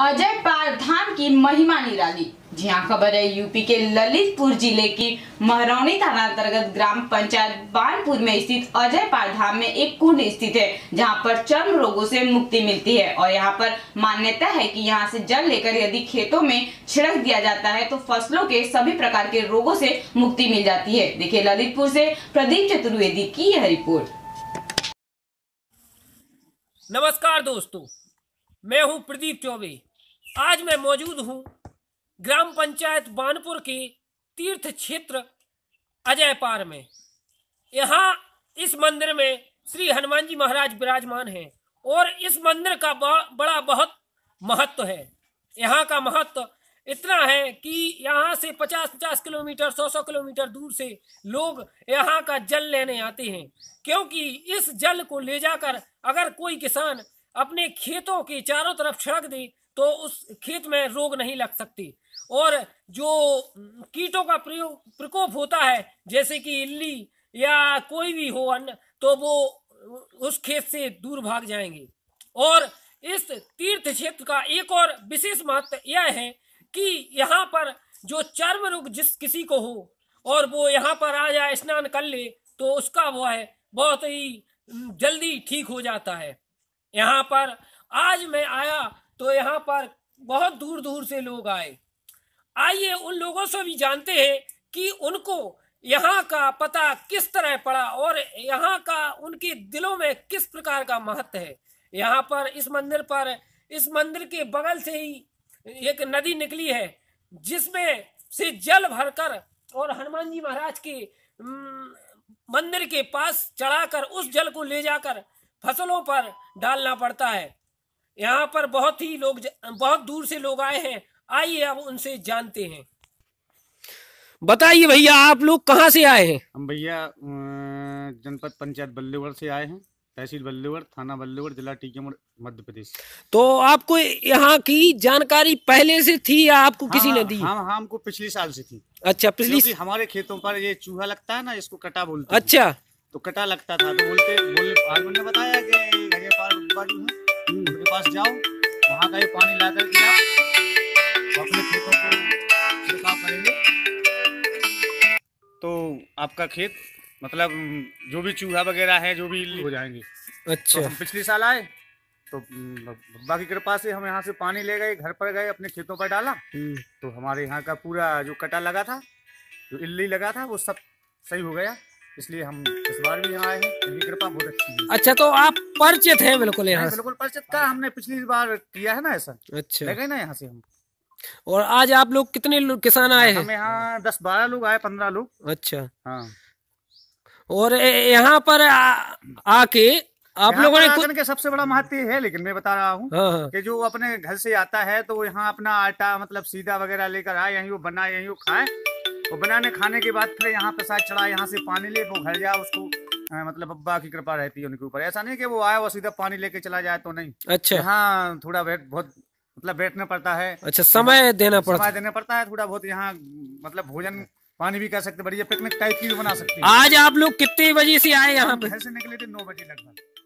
अजय पार धाम की महिमा निराली जी हाँ खबर है यूपी के ललितपुर जिले की महरौनी थाना अंतर्गत ग्राम पंचायत बानपुर में स्थित अजय पार धाम में एक कुंड स्थित है जहाँ पर चर्म रोगों से मुक्ति मिलती है और यहाँ पर मान्यता है कि यहाँ से जल लेकर यदि खेतों में छिड़क दिया जाता है तो फसलों के सभी प्रकार के रोगों से मुक्ति मिल जाती है देखिये ललितपुर से प्रदीप चतुर्वेदी की यह रिपोर्ट नमस्कार दोस्तों मैं हूँ प्रदीप चौबे आज मैं मौजूद हूँ ग्राम पंचायत बानपुर के तीर्थ क्षेत्र अजयपार में यहाँ इस मंदिर में श्री हनुमान जी महाराज विराजमान हैं और इस मंदिर का बड़ा बहुत महत्व है यहाँ का महत्व इतना है कि यहाँ से 50-50 किलोमीटर 100-100 किलोमीटर दूर से लोग यहाँ का जल लेने आते हैं क्योंकि इस जल को ले जाकर अगर कोई किसान अपने खेतों के चारों तरफ छिड़क दे तो उस खेत में रोग नहीं लग सकती और जो कीटों का प्रकोप होता है जैसे कि इल्ली या कोई भी हो अन्य तो वो उस खेत से दूर भाग जाएंगे और इस तीर्थ क्षेत्र का एक और विशेष महत्व यह है कि यहाँ पर जो चर्म रोग जिस किसी को हो और वो यहाँ पर आ जाए स्नान कर ले तो उसका वो है बहुत ही जल्दी ठीक हो जाता है यहाँ पर आज मैं आया तो यहाँ पर बहुत दूर दूर से लोग आए आइए उन लोगों से भी जानते हैं कि उनको यहाँ का पता किस तरह पड़ा और यहाँ का उनके दिलों में किस प्रकार का महत्व है यहाँ पर इस मंदिर पर इस मंदिर के बगल से ही एक नदी निकली है जिसमें से जल भरकर और हनुमान जी महाराज के मंदिर के पास चढ़ाकर उस जल को ले जाकर फसलों पर डालना पड़ता है यहाँ पर बहुत ही लोग बहुत दूर से लोग आए हैं आइए अब उनसे जानते हैं बताइए भैया आप लोग कहाँ से आए हैं हम भैया जनपद पंचायत बल्लेवर से आए हैं तहसील बल्लेवर थाना बल्लेवर जिला टीकमगढ़ मध्य प्रदेश तो आपको यहाँ की जानकारी पहले से थी या आपको हाँ, किसी ने हाँ, दी हाँ, हाँ हमको पिछले साल से थी अच्छा पिछले स... हमारे खेतों पर ये चूहा लगता है ना इसको कटा बोलते अच्छा तो कटा लगता था तो बोलते बोल बताया कि उनके पास जाओ वहाँ का ये पानी ला करके आप अपने खेतों को छिड़काव करेंगे तो आपका खेत मतलब जो भी चूहा वगैरह है जो भी हो जाएंगे अच्छा तो पिछले साल आए तो बब्बा की कृपा से हम यहाँ से पानी ले गए घर पर गए अपने खेतों पर डाला हम्म। तो हमारे यहाँ का पूरा जो कटा लगा था जो इल्ली लगा था वो सब सही हो गया इसलिए हम इस बार भी यहाँ आए हैं इनकी कृपा बहुत अच्छी है अच्छा तो आप परिचित है बिल्कुल यहाँ बिल्कुल परिचित का हमने पिछली बार किया है ना ऐसा अच्छा लगे ना यहाँ से हम और आज आप लोग कितने लोग किसान आए हैं हम यहाँ दस बारह लोग आए पंद्रह लोग अच्छा हाँ और यहाँ पर आके आप लोगों ने के सबसे बड़ा महत्व है लेकिन मैं बता रहा हूँ हाँ, हाँ। कि जो अपने घर से आता है तो यहाँ अपना आटा मतलब सीधा वगैरह लेकर आए यहीं वो बनाए यहीं वो खाए और बनाने खाने के बाद फिर यहाँ प्रसाद चढ़ा यहाँ से पानी ले वो घर जाए उसको मतलब अब्बा की कृपा रहती है उनके ऊपर ऐसा नहीं कि वो आया वो सीधा पानी लेके चला जाए तो नहीं अच्छा हाँ थोड़ा वेट बहुत मतलब बैठना पड़ता है अच्छा समय देना पड़ता समय देना पड़ता है थोड़ा बहुत यहाँ मतलब भोजन पानी भी कर सकते बढ़िया पिकनिक टाइप की भी बना सकते हैं आज आप लोग कितने बजे से आए यहाँ घर से निकले थे नौ बजे लगभग